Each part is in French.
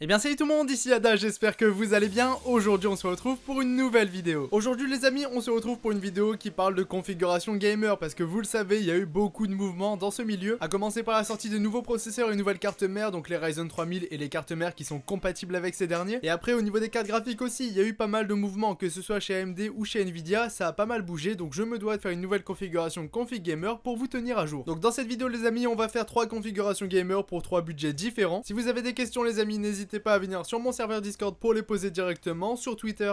Eh bien salut tout le monde, ici Ada, j'espère que vous allez bien. Aujourd'hui on se retrouve pour une nouvelle vidéo. Aujourd'hui les amis, on se retrouve pour une vidéo qui parle de configuration gamer parce que vous le savez, il y a eu beaucoup de mouvements dans ce milieu, A commencer par la sortie de nouveaux processeurs et nouvelles cartes mères, donc les Ryzen 3000 et les cartes mères qui sont compatibles avec ces derniers. Et après au niveau des cartes graphiques aussi, il y a eu pas mal de mouvements, que ce soit chez AMD ou chez Nvidia, ça a pas mal bougé, donc je me dois de faire une nouvelle configuration config gamer pour vous tenir à jour. Donc dans cette vidéo les amis, on va faire trois configurations gamer pour trois budgets différents. Si vous avez des questions les amis, n'hésitez n'hésitez pas à venir sur mon serveur Discord pour les poser directement, sur Twitter,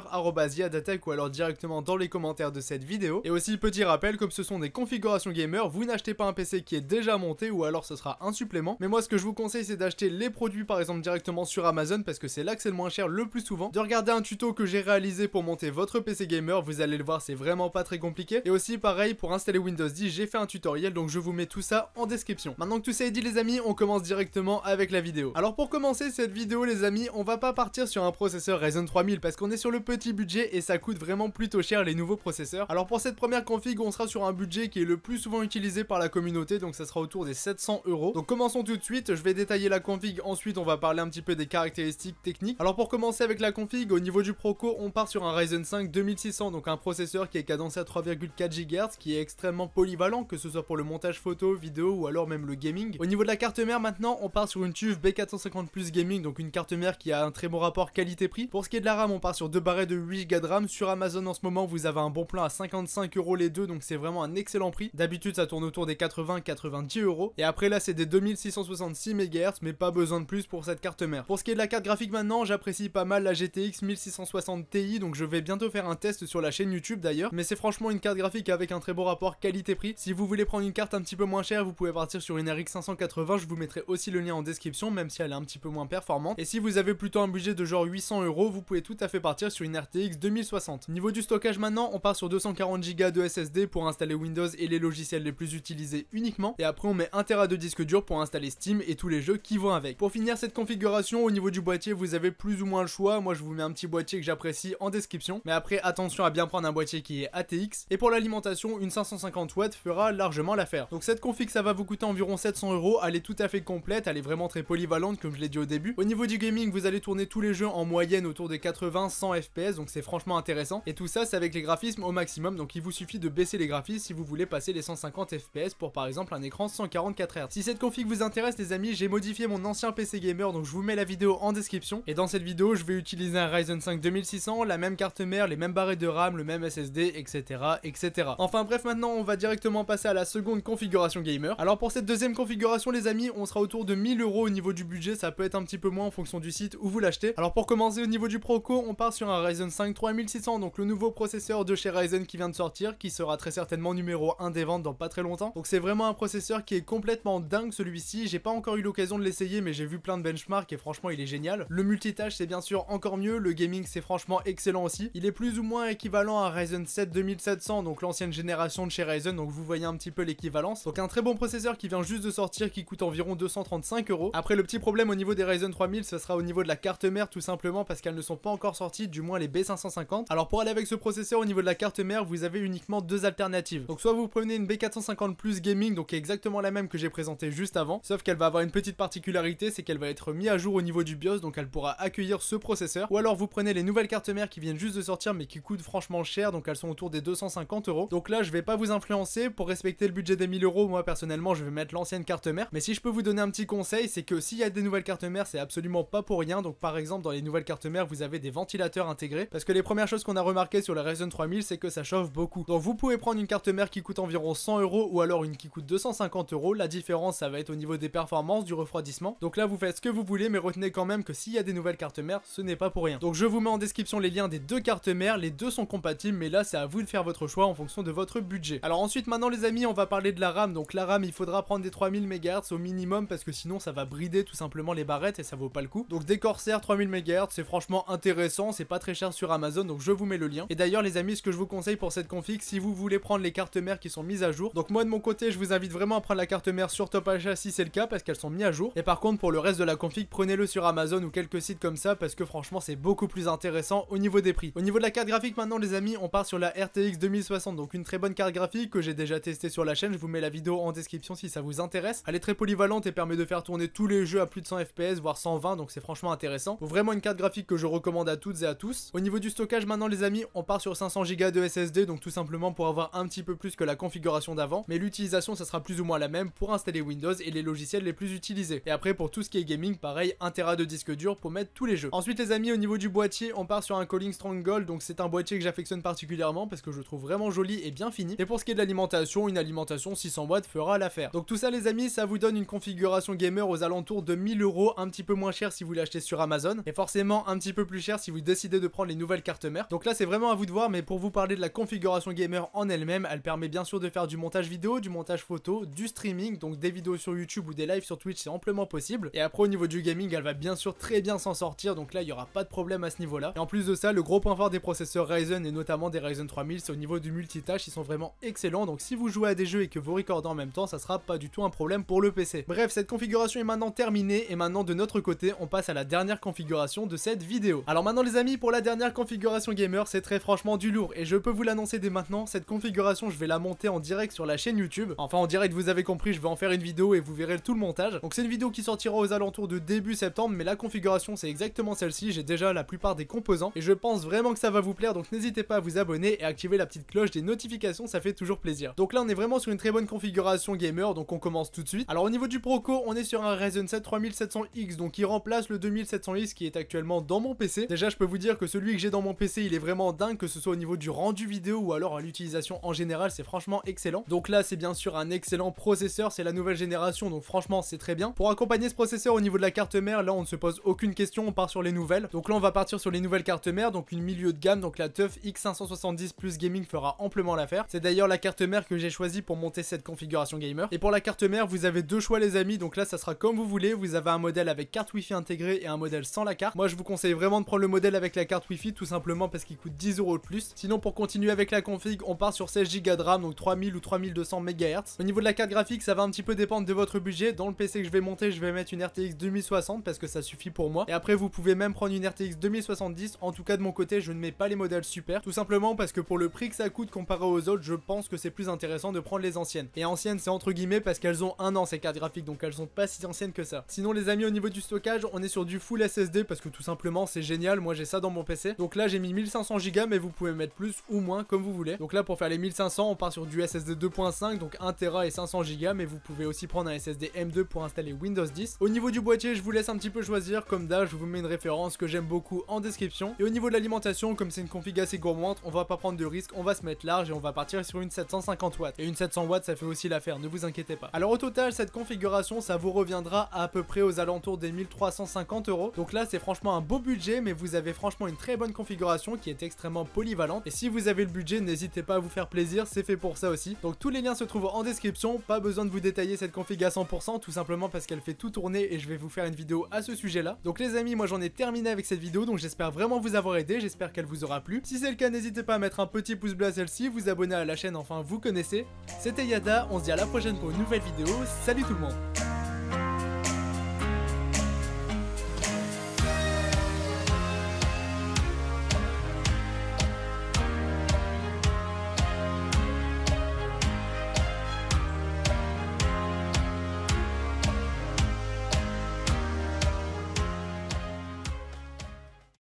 @yadatech ou alors directement dans les commentaires de cette vidéo. Et aussi, petit rappel, comme ce sont des configurations gamer, vous n'achetez pas un PC qui est déjà monté ou alors ce sera un supplément. Mais moi, ce que je vous conseille, c'est d'acheter les produits par exemple directement sur Amazon parce que c'est là que c'est le moins cher le plus souvent. De regarder un tuto que j'ai réalisé pour monter votre PC gamer, vous allez le voir, c'est vraiment pas très compliqué. Et aussi, pareil, pour installer Windows 10, j'ai fait un tutoriel, donc je vous mets tout ça en description. Maintenant que tout ça est dit, les amis, on commence directement avec la vidéo. Alors pour commencer cette vidéo, les amis, on va pas partir sur un processeur Ryzen 3000 parce qu'on est sur le petit budget et ça coûte vraiment plutôt cher les nouveaux processeurs. Alors pour cette première config, on sera sur un budget qui est le plus souvent utilisé par la communauté, donc ça sera autour des 700 euros. Donc commençons tout de suite, je vais détailler la config, ensuite on va parler un petit peu des caractéristiques techniques. Alors pour commencer avec la config, au niveau du Proco, on part sur un Ryzen 5 2600, donc un processeur qui est cadencé à 3,4 GHz, qui est extrêmement polyvalent, que ce soit pour le montage photo, vidéo ou alors même le gaming. Au niveau de la carte mère maintenant, on part sur une Tuve B450 Plus Gaming, donc une carte mère qui a un très bon rapport qualité-prix. Pour ce qui est de la RAM, on part sur deux barrettes de 8Go de RAM. Sur Amazon en ce moment, vous avez un bon plan à 55 euros les deux, donc c'est vraiment un excellent prix. D'habitude, ça tourne autour des 80-90 euros. Et après là, c'est des 2666 MHz, mais pas besoin de plus pour cette carte mère. Pour ce qui est de la carte graphique maintenant, j'apprécie pas mal la GTX 1660 Ti, donc je vais bientôt faire un test sur la chaîne YouTube d'ailleurs. Mais c'est franchement une carte graphique avec un très beau rapport qualité-prix. Si vous voulez prendre une carte un petit peu moins chère, vous pouvez partir sur une RX 580. Je vous mettrai aussi le lien en description, même si elle est un petit peu moins performante. Et si vous avez plutôt un budget de genre 800 euros, vous pouvez tout à fait partir sur une RTX 2060. Niveau du stockage maintenant, on part sur 240Go de SSD pour installer Windows et les logiciels les plus utilisés uniquement. Et après on met 1 Tera de disque dur pour installer Steam et tous les jeux qui vont avec. Pour finir cette configuration, au niveau du boîtier, vous avez plus ou moins le choix. Moi je vous mets un petit boîtier que j'apprécie en description. Mais après attention à bien prendre un boîtier qui est ATX. Et pour l'alimentation, une 550 watts fera largement l'affaire. Donc cette config ça va vous coûter environ 700 euros. Elle est tout à fait complète, elle est vraiment très polyvalente comme je l'ai dit au début. Au niveau gaming, vous allez tourner tous les jeux en moyenne autour des 80-100 FPS, donc c'est franchement intéressant. Et tout ça, c'est avec les graphismes au maximum, donc il vous suffit de baisser les graphismes si vous voulez passer les 150 FPS pour par exemple un écran 144 Hz. Si cette config vous intéresse les amis, j'ai modifié mon ancien PC gamer, donc je vous mets la vidéo en description. Et dans cette vidéo, je vais utiliser un Ryzen 5 2600, la même carte mère, les mêmes barrettes de RAM, le même SSD, etc. etc. Enfin bref, maintenant on va directement passer à la seconde configuration gamer. Alors pour cette deuxième configuration les amis, on sera autour de 1000 euros au niveau du budget, ça peut être un petit peu moins du site où vous l'achetez. Alors pour commencer au niveau du proco, on part sur un Ryzen 5 3600, donc le nouveau processeur de chez Ryzen qui vient de sortir, qui sera très certainement numéro 1 des ventes dans pas très longtemps. Donc c'est vraiment un processeur qui est complètement dingue celui-ci, j'ai pas encore eu l'occasion de l'essayer mais j'ai vu plein de benchmarks et franchement il est génial. Le multitâche c'est bien sûr encore mieux, le gaming c'est franchement excellent aussi. Il est plus ou moins équivalent à Ryzen 7 2700, donc l'ancienne génération de chez Ryzen, donc vous voyez un petit peu l'équivalence. Donc un très bon processeur qui vient juste de sortir qui coûte environ 235 euros. Après le petit problème au niveau des Ryzen 3000 ce sera au niveau de la carte mère tout simplement parce qu'elles ne sont pas encore sorties, du moins les B550. Alors pour aller avec ce processeur au niveau de la carte mère, vous avez uniquement deux alternatives. Donc soit vous prenez une B450 Plus Gaming, donc exactement la même que j'ai présentée juste avant, sauf qu'elle va avoir une petite particularité, c'est qu'elle va être mise à jour au niveau du BIOS, donc elle pourra accueillir ce processeur. Ou alors vous prenez les nouvelles cartes mères qui viennent juste de sortir mais qui coûtent franchement cher, donc elles sont autour des 250 euros. Donc là je vais pas vous influencer, pour respecter le budget des 1000 euros, moi personnellement je vais mettre l'ancienne carte mère. Mais si je peux vous donner un petit conseil, c'est que s'il y a des nouvelles cartes mères, c'est absolument pas pour rien. Donc par exemple dans les nouvelles cartes mères vous avez des ventilateurs intégrés parce que les premières choses qu'on a remarqué sur la Ryzen 3000 c'est que ça chauffe beaucoup. Donc vous pouvez prendre une carte mère qui coûte environ 100 euros ou alors une qui coûte 250 euros. La différence ça va être au niveau des performances, du refroidissement. Donc là vous faites ce que vous voulez mais retenez quand même que s'il y a des nouvelles cartes mères ce n'est pas pour rien. Donc je vous mets en description les liens des deux cartes mères. Les deux sont compatibles mais là c'est à vous de faire votre choix en fonction de votre budget. Alors ensuite maintenant les amis on va parler de la RAM. Donc la RAM il faudra prendre des 3000 MHz au minimum parce que sinon ça va brider tout simplement les barrettes et ça vaut pas le coup. Donc des 3000 MHz, c'est franchement intéressant, c'est pas très cher sur Amazon, donc je vous mets le lien. Et d'ailleurs les amis, ce que je vous conseille pour cette config, si vous voulez prendre les cartes mères qui sont mises à jour, donc moi de mon côté, je vous invite vraiment à prendre la carte mère sur Top Achat si c'est le cas, parce qu'elles sont mises à jour. Et par contre, pour le reste de la config, prenez-le sur Amazon ou quelques sites comme ça, parce que franchement, c'est beaucoup plus intéressant au niveau des prix. Au niveau de la carte graphique maintenant les amis, on part sur la RTX 2060, donc une très bonne carte graphique que j'ai déjà testée sur la chaîne, je vous mets la vidéo en description si ça vous intéresse. Elle est très polyvalente et permet de faire tourner tous les jeux à plus de 100 FPS, voire 120 Hein, donc c'est franchement intéressant. Vraiment une carte graphique que je recommande à toutes et à tous. Au niveau du stockage maintenant les amis, on part sur 500Go de SSD, donc tout simplement pour avoir un petit peu plus que la configuration d'avant, mais l'utilisation ça sera plus ou moins la même pour installer Windows et les logiciels les plus utilisés. Et après pour tout ce qui est gaming, pareil, 1 Tera de disque dur pour mettre tous les jeux. Ensuite les amis, au niveau du boîtier, on part sur un Calling Strong Gold, donc c'est un boîtier que j'affectionne particulièrement parce que je trouve vraiment joli et bien fini. Et pour ce qui est de l'alimentation, une alimentation 600 watts fera l'affaire. Donc tout ça les amis, ça vous donne une configuration gamer aux alentours de 1000 euros, un petit peu moins cher si vous l'achetez sur Amazon et forcément un petit peu plus cher si vous décidez de prendre les nouvelles cartes mères. Donc là c'est vraiment à vous de voir mais pour vous parler de la configuration gamer en elle-même, elle permet bien sûr de faire du montage vidéo, du montage photo, du streaming, donc des vidéos sur YouTube ou des lives sur Twitch c'est amplement possible. Et après au niveau du gaming elle va bien sûr très bien s'en sortir donc là il n'y aura pas de problème à ce niveau là. Et en plus de ça le gros point fort des processeurs Ryzen et notamment des Ryzen 3000 c'est au niveau du multitâche ils sont vraiment excellents donc si vous jouez à des jeux et que vous recordez en même temps ça sera pas du tout un problème pour le PC. Bref cette configuration est maintenant terminée et maintenant de notre côté on passe à la dernière configuration de cette vidéo. Alors maintenant les amis, pour la dernière configuration gamer, c'est très franchement du lourd et je peux vous l'annoncer dès maintenant, cette configuration je vais la monter en direct sur la chaîne YouTube. Enfin en direct vous avez compris, je vais en faire une vidéo et vous verrez tout le montage. Donc c'est une vidéo qui sortira aux alentours de début septembre mais la configuration c'est exactement celle-ci, j'ai déjà la plupart des composants et je pense vraiment que ça va vous plaire donc n'hésitez pas à vous abonner et activer la petite cloche des notifications, ça fait toujours plaisir. Donc là on est vraiment sur une très bonne configuration gamer donc on commence tout de suite. Alors au niveau du Proco, on est sur un Ryzen 7 3700X donc il rend place le 2700X qui est actuellement dans mon PC. Déjà, je peux vous dire que celui que j'ai dans mon PC, il est vraiment dingue, que ce soit au niveau du rendu vidéo ou alors à l'utilisation en général, c'est franchement excellent. Donc là, c'est bien sûr un excellent processeur, c'est la nouvelle génération, donc franchement, c'est très bien. Pour accompagner ce processeur au niveau de la carte mère, là, on ne se pose aucune question, on part sur les nouvelles. Donc là, on va partir sur les nouvelles cartes mères, donc une milieu de gamme, donc la TUF X570 Plus Gaming fera amplement l'affaire. C'est d'ailleurs la carte mère que j'ai choisie pour monter cette configuration gamer. Et pour la carte mère, vous avez deux choix les amis, donc là, ça sera comme vous voulez, vous avez un modèle avec carte wifi intégré et un modèle sans la carte. Moi je vous conseille vraiment de prendre le modèle avec la carte Wi-Fi tout simplement parce qu'il coûte 10 euros de plus. Sinon pour continuer avec la config on part sur 16 Go de RAM donc 3000 ou 3200 MHz. Au niveau de la carte graphique ça va un petit peu dépendre de votre budget. Dans le PC que je vais monter je vais mettre une RTX 2060 parce que ça suffit pour moi. Et après vous pouvez même prendre une RTX 2070. En tout cas de mon côté je ne mets pas les modèles super tout simplement parce que pour le prix que ça coûte comparé aux autres je pense que c'est plus intéressant de prendre les anciennes. Et anciennes c'est entre guillemets parce qu'elles ont un an ces cartes graphiques donc elles sont pas si anciennes que ça. Sinon les amis au niveau du stockage on est sur du full SSD parce que tout simplement c'est génial, moi j'ai ça dans mon PC. Donc là j'ai mis 1500 Go mais vous pouvez mettre plus ou moins comme vous voulez. Donc là pour faire les 1500 on part sur du SSD 2.5 donc 1 Tera et 500 Go mais vous pouvez aussi prendre un SSD M2 pour installer Windows 10. Au niveau du boîtier je vous laisse un petit peu choisir, comme d'hab je vous mets une référence que j'aime beaucoup en description. Et au niveau de l'alimentation comme c'est une config assez gourmande on va pas prendre de risque, on va se mettre large et on va partir sur une 750 watts. Et une 700 watts ça fait aussi l'affaire, ne vous inquiétez pas. Alors au total cette configuration ça vous reviendra à, à peu près aux alentours des 1300 150 euros. Donc là, c'est franchement un beau budget, mais vous avez franchement une très bonne configuration qui est extrêmement polyvalente. Et si vous avez le budget, n'hésitez pas à vous faire plaisir, c'est fait pour ça aussi. Donc tous les liens se trouvent en description, pas besoin de vous détailler cette config à 100%, tout simplement parce qu'elle fait tout tourner et je vais vous faire une vidéo à ce sujet là. Donc les amis, moi j'en ai terminé avec cette vidéo, donc j'espère vraiment vous avoir aidé, j'espère qu'elle vous aura plu. Si c'est le cas, n'hésitez pas à mettre un petit pouce bleu à celle-ci, vous abonner à la chaîne, enfin vous connaissez. C'était Yada, on se dit à la prochaine pour une nouvelle vidéo, salut tout le monde